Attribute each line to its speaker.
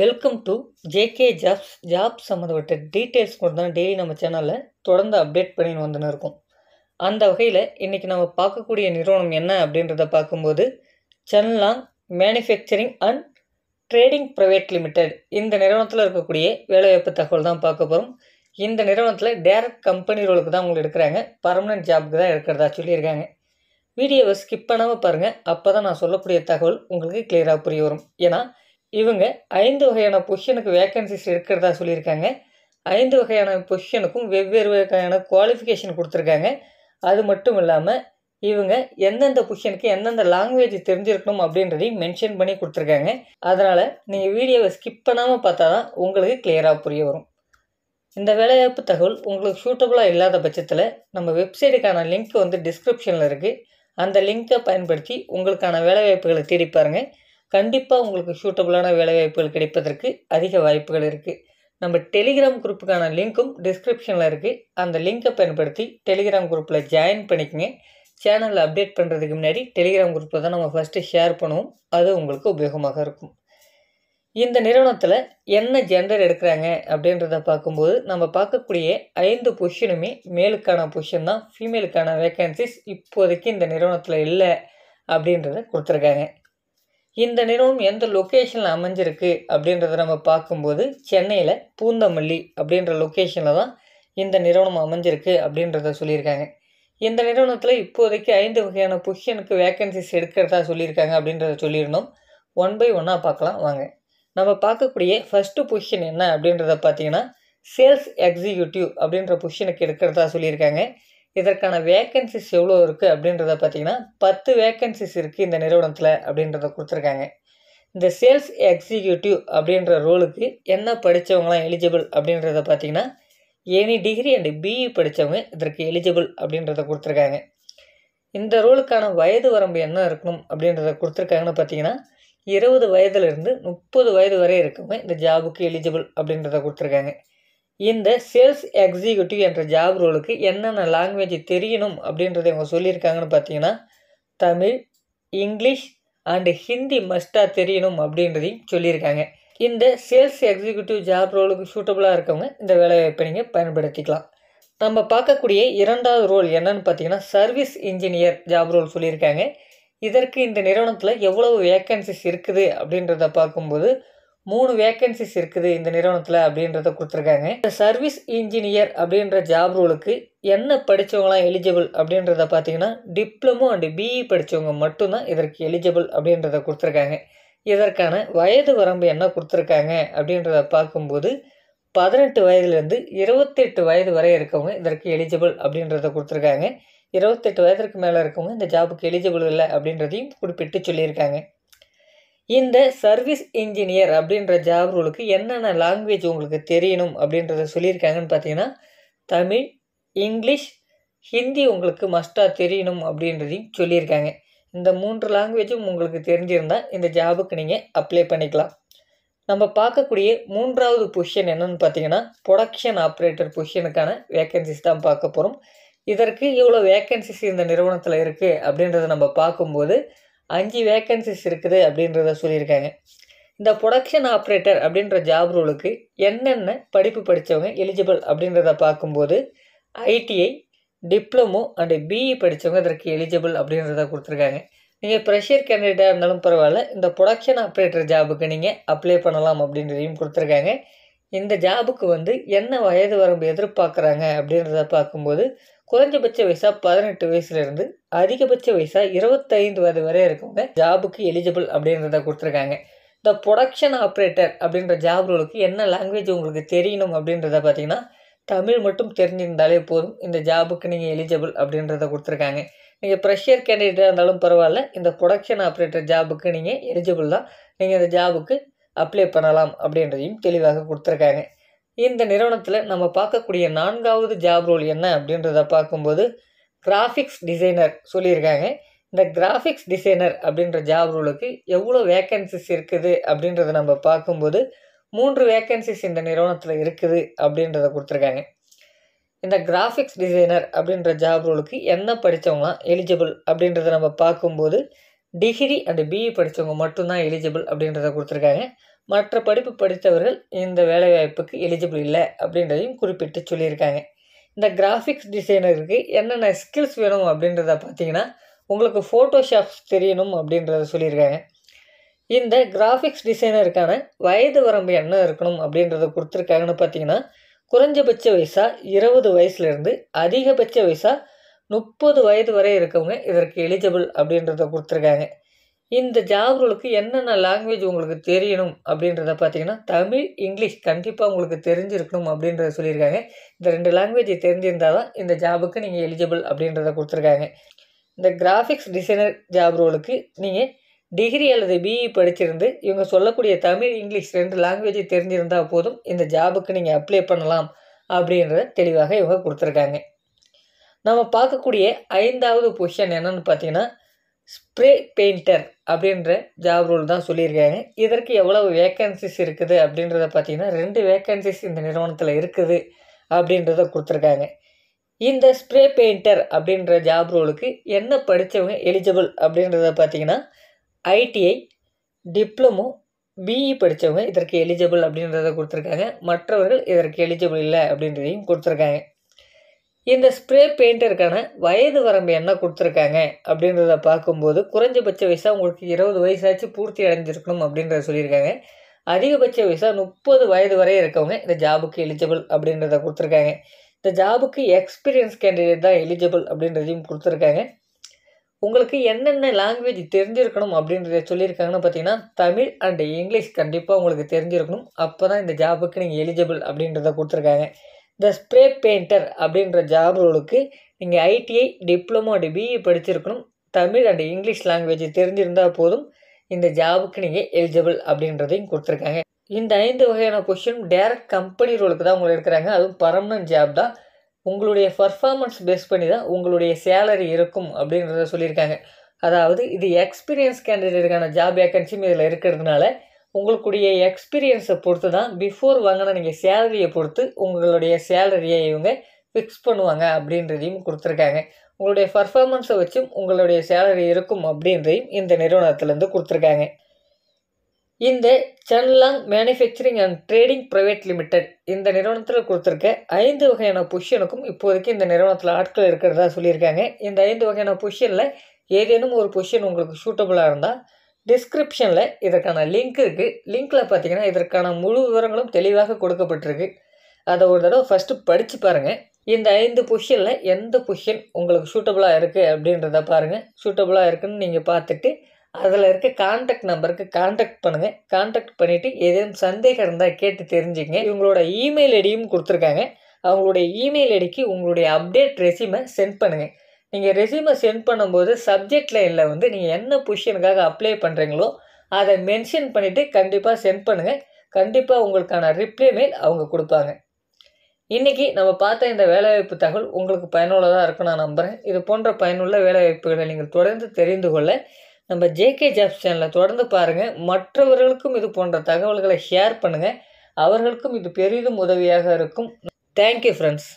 Speaker 1: welcome to JK jobs job சம்மந்தப்பட்ட details மட்டும் தான் டெய்லி நம்ம சேனலில் தொடர்ந்து அப்டேட் பண்ணின்னு வந்துன்னு இருக்கும் அந்த வகையில் இன்றைக்கி நம்ம பார்க்கக்கூடிய நிறுவனம் என்ன அப்படின்றத பார்க்கும்போது Senlong manufacturing and trading private limited இந்த நிறுவனத்தில் இருக்கக்கூடிய வேலைவாய்ப்பு தகவல் தான் பார்க்க போகிறோம் இந்த நிறுவனத்தில் டேரக்ட் கம்பெனி ரோலுக்கு தான் உங்களை எடுக்கிறாங்க பர்மனெண்ட் ஜாப்க்கு தான் எடுக்கிறதா சொல்லியிருக்காங்க வீடியோவை ஸ்கிப் பண்ணாமல் பாருங்கள் அப்போ தான் நான் சொல்லக்கூடிய தகவல் உங்களுக்கு கிளியராக புரிய வரும் ஏன்னா இவங்க ஐந்து வகையான பொசிஷனுக்கு வேக்கன்சிஸ் இருக்கிறதா சொல்லியிருக்காங்க ஐந்து வகையான பொசிஷனுக்கும் வெவ்வேறு வகையான குவாலிஃபிகேஷன் கொடுத்துருக்காங்க அது மட்டும் இல்லாமல் இவங்க எந்தெந்த பொசிஷனுக்கு எந்தெந்த லாங்குவேஜ் தெரிஞ்சிருக்கணும் அப்படின்றதையும் மென்ஷன் பண்ணி கொடுத்துருக்காங்க அதனால் நீங்கள் வீடியோவை ஸ்கிப் பண்ணாமல் பார்த்தா தான் உங்களுக்கு கிளியராக புரிய வரும் இந்த வேலைவாய்ப்பு தகவல் உங்களுக்கு சூட்டபுளாக இல்லாத பட்சத்தில் நம்ம வெப்சைட்டுக்கான லிங்க் வந்து டிஸ்கிரிப்ஷனில் இருக்குது அந்த லிங்க்கை பயன்படுத்தி உங்களுக்கான வேலைவாய்ப்புகளை தேடி பாருங்கள் கண்டிப்பாக உங்களுக்கு சூட்டபுளான வேலைவாய்ப்புகள் கிடைப்பதற்கு அதிக வாய்ப்புகள் இருக்குது நம்ம டெலிகிராம் குரூப்புக்கான லிங்க்கும் டிஸ்கிரிப்ஷனில் இருக்குது அந்த லிங்கை பயன்படுத்தி டெலிகிராம் குரூப்பில் ஜாயின் பண்ணிக்கங்க சேனலில் அப்டேட் பண்ணுறதுக்கு முன்னாடி டெலிகிராம் குரூப்பை தான் நம்ம ஃபஸ்ட்டு ஷேர் பண்ணுவோம் அது உங்களுக்கு உபயோகமாக இருக்கும் இந்த நிறுவனத்தில் என்ன ஜெண்டர் எடுக்கிறாங்க அப்படின்றத பார்க்கும்போது நம்ம பார்க்கக்கூடிய ஐந்து பொஷனுமே மேலுக்கான பொஷன் தான் ஃபீமேலுக்கான வேக்கன்சிஸ் இப்போதைக்கு இந்த நிறுவனத்தில் இல்லை அப்படின்றத கொடுத்துருக்காங்க இந்த நிறுவனம் எந்த லொக்கேஷனில் அமைஞ்சிருக்கு அப்படின்றத நம்ம பார்க்கும்போது சென்னையில் பூந்தமல்லி அப்படின்ற லொக்கேஷனில் தான் இந்த நிறுவனம் அமைஞ்சிருக்கு அப்படின்றத சொல்லியிருக்காங்க இந்த நிறுவனத்தில் இப்போதைக்கு ஐந்து வகையான பொசிஷனுக்கு வேக்கன்சிஸ் எடுக்கிறதா சொல்லியிருக்காங்க அப்படின்றத சொல்லியிருந்தோம் ஒன் பை ஒன்னாக பார்க்கலாம் வாங்க நம்ம பார்க்கக்கூடிய ஃபஸ்ட்டு பொசிஷன் என்ன அப்படின்றத பார்த்தீங்கன்னா சேல்ஸ் எக்ஸிக்யூட்டிவ் அப்படின்ற பொசிஷனுக்கு எடுக்கிறதா சொல்லியிருக்காங்க இதற்கான வேக்கன்சிஸ் எவ்வளோ இருக்குது அப்படின்றத பார்த்தீங்கன்னா பத்து வேக்கன்சிஸ் இருக்குது இந்த நிறுவனத்தில் அப்படின்றத கொடுத்துருக்காங்க இந்த சேல்ஸ் எக்ஸிக்யூட்டிவ் அப்படின்ற ரோலுக்கு என்ன படித்தவங்களாம் எலிஜிபிள் அப்படின்றத பார்த்தீங்கன்னா எனி டிகிரி அண்டு பிஇ படித்தவங்க இதற்கு எலிஜிபிள் அப்படின்றத கொடுத்துருக்காங்க இந்த ரோலுக்கான வயது வரம்பு என்ன இருக்கணும் அப்படின்றத கொடுத்துருக்காங்கன்னு பார்த்தீங்கன்னா இருபது வயதுலேருந்து முப்பது வயது வரை இருக்கவங்க இந்த ஜாபுக்கு எலிஜிபிள் அப்படின்றத கொடுத்துருக்காங்க இந்த சேல்ஸ் எக்ஸிக்யூட்டிவ் என்ற ஜாப் ரோலுக்கு என்னென்ன லாங்குவேஜ் தெரியணும் அப்படின்றத இவங்க சொல்லியிருக்காங்கன்னு பார்த்தீங்கன்னா தமிழ் இங்கிலீஷ் அண்டு ஹிந்தி மஸ்டாக தெரியணும் அப்படின்றதையும் சொல்லியிருக்காங்க இந்த சேல்ஸ் எக்ஸிக்யூட்டிவ் ஜாப் ரோலுக்கு சூட்டபுளாக இருக்கவங்க இந்த வேலைவாய்ப்பை நீங்கள் பயன்படுத்திக்கலாம் நம்ம பார்க்கக்கூடிய இரண்டாவது ரோல் என்னன்னு பார்த்தீங்கன்னா சர்வீஸ் இன்ஜினியர் ஜாப் ரோல் சொல்லியிருக்காங்க இதற்கு இந்த நிறுவனத்தில் எவ்வளவு வேக்கன்சிஸ் இருக்குது அப்படின்றத பார்க்கும்போது மூணு வேக்கன்சிஸ் இருக்குது இந்த நிறுவனத்தில் அப்படின்றத கொடுத்துருக்காங்க இந்த சர்வீஸ் இன்ஜினியர் அப்படின்ற ஜாப் ரூலுக்கு என்ன படித்தவங்களாம் எலிஜிபிள் அப்படின்றத பார்த்தீங்கன்னா டிப்ளமோ அண்டு பிஇ படித்தவங்க மட்டும்தான் இதற்கு எலிஜிபிள் அப்படின்றத கொடுத்துருக்காங்க இதற்கான வயது வரம்பு என்ன கொடுத்துருக்காங்க அப்படின்றத பார்க்கும்போது பதினெட்டு வயதுலேருந்து இருபத்தெட்டு வயது வரை இருக்கவங்க இதற்கு எலிஜிபிள் அப்படின்றத கொடுத்துருக்காங்க இருபத்தெட்டு வயதிற்கு மேலே இருக்கவங்க இந்த ஜாபுக்கு எலிஜிபிள் இல்லை அப்படின்றதையும் குறிப்பிட்டு சொல்லியிருக்காங்க இந்த சர்வீஸ் இன்ஜினியர் அப்படின்ற ஜாப் ரூலுக்கு என்னென்ன லாங்குவேஜ் உங்களுக்கு தெரியணும் அப்படின்றத சொல்லியிருக்காங்கன்னு பார்த்தீங்கன்னா தமிழ் இங்கிலீஷ் ஹிந்தி உங்களுக்கு மஸ்ட்டாக தெரியணும் அப்படின்றதையும் சொல்லியிருக்காங்க இந்த மூன்று லாங்குவேஜும் உங்களுக்கு தெரிஞ்சிருந்தால் இந்த ஜாபுக்கு நீங்கள் அப்ளை பண்ணிக்கலாம் நம்ம பார்க்கக்கூடிய மூன்றாவது பொஷன் என்னென்னு பார்த்தீங்கன்னா ப்ரொடக்ஷன் ஆப்ரேட்டர் பொசிஷனுக்கான வேக்கன்சிஸ் தான் பார்க்க போகிறோம் இதற்கு இவ்வளோ வேக்கன்சிஸ் இந்த நிறுவனத்தில் இருக்குது அப்படின்றத நம்ம பார்க்கும்போது அஞ்சு வேக்கன்சிஸ் இருக்குது அப்படின்றத சொல்லியிருக்காங்க இந்த ப்ரொடக்ஷன் ஆப்ரேட்டர் அப்படின்ற ஜாப் ரூலுக்கு என்னென்ன படிப்பு படித்தவங்க எலிஜிபிள் அப்படின்றத பார்க்கும்போது ஐடிஐ டிப்ளமோ அண்டு பிஇ படித்தவங்க இதற்கு எலிஜிபிள் அப்படின்றத கொடுத்துருக்காங்க நீங்கள் ப்ரெஷர் கேண்டிடேட்டாக இருந்தாலும் பரவாயில்ல இந்த ப்ரொடக்ஷன் ஆப்ரேட்டர் ஜாபுக்கு நீங்கள் அப்ளை பண்ணலாம் அப்படின்றதையும் கொடுத்துருக்காங்க இந்த ஜாபுக்கு வந்து என்ன வயது வரம்பு எதிர்பார்க்குறாங்க அப்படின்றத பார்க்கும்போது குறைஞ்சபட்ச வயசாக பதினெட்டு வயசுலேருந்து அதிகபட்ச வயசாக இருபத்தைந்து வயது வரை இருக்கவங்க ஜாபுக்கு எலிஜிபிள் அப்படின்றத கொடுத்துருக்காங்க இந்த ப்ரொடக்ஷன் ஆப்ரேட்டர் அப்படின்ற ஜாப் ரோலுக்கு என்ன லாங்குவேஜ் உங்களுக்கு தெரியணும் அப்படின்றத பார்த்தீங்கன்னா தமிழ் மட்டும் தெரிஞ்சிருந்தாலே போதும் இந்த ஜாபுக்கு நீங்கள் எலிஜிபிள் அப்படின்றத கொடுத்துருக்காங்க நீங்கள் ப்ரெஷர் கேண்டிடேட்டாக இருந்தாலும் பரவாயில்ல இந்த ப்ரொடக்ஷன் ஆப்ரேட்டர் ஜாபுக்கு நீங்கள் எலிஜிபிள் தான் நீங்கள் இந்த ஜாபுக்கு அப்ளை பண்ணலாம் அப்படின்றதையும் தெளிவாக கொடுத்துருக்காங்க இந்த நிறுவனத்தில் நம்ம பார்க்கக்கூடிய நான்காவது ஜாப் ரோல் என்ன அப்படின்றத பார்க்கும்போது கிராஃபிக்ஸ் டிசைனர் சொல்லியிருக்காங்க இந்த கிராஃபிக்ஸ் டிசைனர் அப்படின்ற ஜாப் ரோலுக்கு எவ்வளோ வேக்கன்சிஸ் இருக்குது அப்படின்றத நம்ம பார்க்கும்போது மூன்று வேக்கன்சிஸ் இந்த நிறுவனத்தில் இருக்குது அப்படின்றத கொடுத்துருக்காங்க இந்த கிராஃபிக்ஸ் டிசைனர் அப்படின்ற ஜாப் ரோலுக்கு என்ன படித்தவங்களாம் எலிஜிபிள் அப்படின்றத நம்ம பார்க்கும்போது டிகிரி அண்ட் பிஇ படித்தவங்க மட்டும்தான் எலிஜிபிள் அப்படின்றத கொடுத்துருக்காங்க மற்ற படிப்பு படித்தவர்கள் இந்த வேலைவாய்ப்புக்கு எலிஜிபிள் இல்லை அப்படின்றதையும் குறிப்பிட்டு சொல்லியிருக்காங்க இந்த கிராஃபிக்ஸ் டிசைனருக்கு என்னென்ன ஸ்கில்ஸ் வேணும் அப்படின்றத பார்த்தீங்கன்னா உங்களுக்கு ஃபோட்டோஷாப்ஸ் தெரியணும் அப்படின்றத சொல்லியிருக்காங்க இந்த கிராஃபிக்ஸ் டிசைனருக்கான வயது வரம்பு என்ன இருக்கணும் அப்படின்றத கொடுத்துருக்காங்கன்னு பார்த்தீங்கன்னா குறைஞ்சபட்ச வயசாக இருபது வயசுலேருந்து அதிகபட்ச வயசாக முப்பது வயது வரை இருக்கவங்க இதற்கு எலிஜிபிள் அப்படின்றத கொடுத்துருக்காங்க இந்த ஜாகுகளுக்கு என்னென்ன லாங்குவேஜ் உங்களுக்கு தெரியணும் அப்படின்றத பார்த்தீங்கன்னா தமிழ் இங்கிலீஷ் கண்டிப்பாக உங்களுக்கு தெரிஞ்சிருக்கணும் அப்படின்றத சொல்லியிருக்காங்க இந்த ரெண்டு லாங்குவேஜ் தெரிஞ்சிருந்தால் தான் இந்த ஜாபுக்கு நீங்கள் எலிஜிபிள் அப்படின்றத கொடுத்துருக்காங்க இந்த கிராஃபிக்ஸ் டிசைனர் ஜாப் ரோலுக்கு நீங்கள் டிகிரி அல்லது பிஇ e படிச்சிருந்து இவங்க சொல்லக்கூடிய தமிழ் இங்கிலீஷ் ரெண்டு லாங்குவேஜ் தெரிஞ்சிருந்தால் போதும் இந்த ஜாபுக்கு நீங்கள் அப்ளை பண்ணலாம் அப்படின்றத தெளிவாக இவங்க கொடுத்துருக்காங்க நம்ம பார்க்கக்கூடிய ஐந்தாவது பொசிஷன் என்னென்னு பார்த்தீங்கன்னா ஸ்ப்ரே பெயிண்டர் அப்படின்ற ஜாப் ரோல் தான் சொல்லியிருக்காங்க இதற்கு எவ்வளவு வேக்கன்சிஸ் இருக்குது அப்படின்றத பார்த்தீங்கன்னா ரெண்டு வேக்கன்சிஸ் இந்த நிறுவனத்தில் இருக்குது அப்படின்றத கொடுத்துருக்காங்க இந்த ஸ்ப்ரே பெயிண்டர் அப்படின்ற ஜாப் ரோலுக்கு என்ன படித்தவங்க எலிஜிபிள் அப்படின்றத பார்த்திங்கன்னா ஐடிஐ டிப்ளமோ பிஇ e படித்தவங்க இதற்கு எலிஜிபிள் அப்படின்றத கொடுத்துருக்காங்க மற்றவர்கள் இதற்கு எலிஜிபிள் இல்லை அப்படின்றதையும் கொடுத்துருக்காங்க இந்த ஸ்ப்ரே பெயிண்டருக்கான வயது வரம்பு என்ன கொடுத்துருக்காங்க அப்படின்றத பார்க்கும்போது குறைஞ்சபட்ச வயசாக உங்களுக்கு இருபது வயசாச்சு பூர்த்தி அடைஞ்சிருக்கணும் அப்படின்றத சொல்லியிருக்காங்க அதிகபட்ச வயசாக முப்பது வயது வரை இருக்கவங்க இந்த ஜாபுக்கு எலிஜிபிள் அப்படின்றத கொடுத்துருக்காங்க இந்த ஜாபுக்கு எக்ஸ்பீரியன்ஸ் கேண்டிடேட் தான் எலிஜிபிள் அப்படின்றதையும் கொடுத்துருக்காங்க உங்களுக்கு என்னென்ன லாங்குவேஜ் தெரிஞ்சிருக்கணும் அப்படின்றத சொல்லியிருக்காங்கன்னு பார்த்தீங்கன்னா தமிழ் அண்ட் இங்கிலீஷ் கண்டிப்பாக உங்களுக்கு தெரிஞ்சிருக்கணும் அப்போ தான் இந்த ஜாபுக்கு நீங்கள் எலிஜிபிள் அப்படின்றத கொடுத்துருக்காங்க த ஸ்ப்ரே பெயிண்டர் அப்படின்ற ஜாப் ரோலுக்கு நீங்கள் ஐடிஐ டிப்ளமோ பிஇ படிச்சிருக்கணும் தமிழ் அண்ட் இங்கிலீஷ் லாங்குவேஜ் தெரிஞ்சிருந்தால் போதும் இந்த ஜாபுக்கு நீங்கள் எலிஜிபிள் அப்படின்றதையும் கொடுத்துருக்காங்க இந்த ஐந்து வகையான கொஷின் டேரக்ட் கம்பெனி ரோலுக்கு தான் உங்களை எடுக்கிறாங்க அதுவும் பர்மனன்ட் ஜாப் தான் உங்களுடைய பர்ஃபார்மன்ஸ் பேஸ் பண்ணி தான் உங்களுடைய சேலரி இருக்கும் அப்படின்றத சொல்லியிருக்காங்க அதாவது இது எக்ஸ்பீரியன்ஸ் கேண்டிடேட்டுக்கான ஜாப் வேக்கன்சியும் இதில் இருக்கிறதுனால உங்களுக்குடைய எக்ஸ்பீரியன்ஸை பொறுத்து தான் பிஃபோர் வாங்கின நீங்கள் சேலரியை பொறுத்து உங்களுடைய சேலரியை இவங்க ஃபிக்ஸ் பண்ணுவாங்க அப்படின்றதையும் கொடுத்துருக்காங்க உங்களுடைய பர்ஃபார்மன்ஸை வச்சும் உங்களுடைய சேலரி இருக்கும் அப்படின்றதையும் இந்த நிறுவனத்துலேருந்து கொடுத்துருக்காங்க இந்த Sunlong manufacturing and trading private limited இந்த நிறுவனத்தில் கொடுத்துருக்க ஐந்து வகையான பொஷனுக்கும் இப்போதைக்கு இந்த நிறுவனத்தில் ஆட்கள் இருக்கிறதா சொல்லியிருக்காங்க இந்த ஐந்து வகையான பொஷனில் ஏதேனும் ஒரு பொஷன் உங்களுக்கு சூட்டபுளாக இருந்தால் டிஸ்கிரிப்ஷனில் இதற்கான லிங்க் இருக்குது லிங்க்கில் பார்த்தீங்கன்னா இதற்கான முழு விவரங்களும் தெளிவாக கொடுக்கப்பட்டிருக்கு அதை ஒரு தடவை ஃபஸ்ட்டு படித்து பாருங்கள் இந்த ஐந்து பொஷனில் எந்த பொஷன் உங்களுக்கு சூட்டபுளாக இருக்குது அப்படின்றத பாருங்கள் சூட்டபுளாக இருக்குதுன்னு நீங்கள் பார்த்துட்டு அதில் இருக்க கான்டாக்ட் நம்பருக்கு கான்டாக்ட் பண்ணுங்கள் கான்டாக்ட் பண்ணிவிட்டு ஏதேனும் சந்தேகம் இருந்தால் கேட்டு தெரிஞ்சுங்க இவங்களோட இமெயில் ஐடியும் கொடுத்துருக்காங்க அவங்களுடைய இமெயில் ஐடிக்கு உங்களுடைய அப்டேட் ரெசியூமை சென்ட் பண்ணுங்கள் நீங்கள் ரெசியூமை சென்ட் பண்ணும்போது சப்ஜெக்ட் லைனில் வந்து நீங்கள் என்ன பொசிஷனுக்காக அப்ளை பண்ணுறீங்களோ அதை மென்ஷன் பண்ணிவிட்டு கண்டிப்பாக சென்ட் பண்ணுங்கள் கண்டிப்பாக உங்களுக்கான ரிப்ளை மெயில் அவங்க கொடுப்பாங்க இன்றைக்கி நம்ம பார்த்த இந்த வேலைவாய்ப்பு தகவல் உங்களுக்கு பயனுள்ளதாக இருக்கும் நான் நம்புகிறேன் இது போன்ற பயனுள்ள வேலைவாய்ப்புகளை நீங்கள் தொடர்ந்து தெரிந்து கொள்ள நம்ம ஜேகே ஜாப் சேனலை தொடர்ந்து பாருங்கள் மற்றவர்களுக்கும் இது போன்ற தகவல்களை ஷேர் பண்ணுங்கள் அவர்களுக்கும் இது பெரிதும் உதவியாக இருக்கும் தேங்க்யூ ஃப்ரெண்ட்ஸ்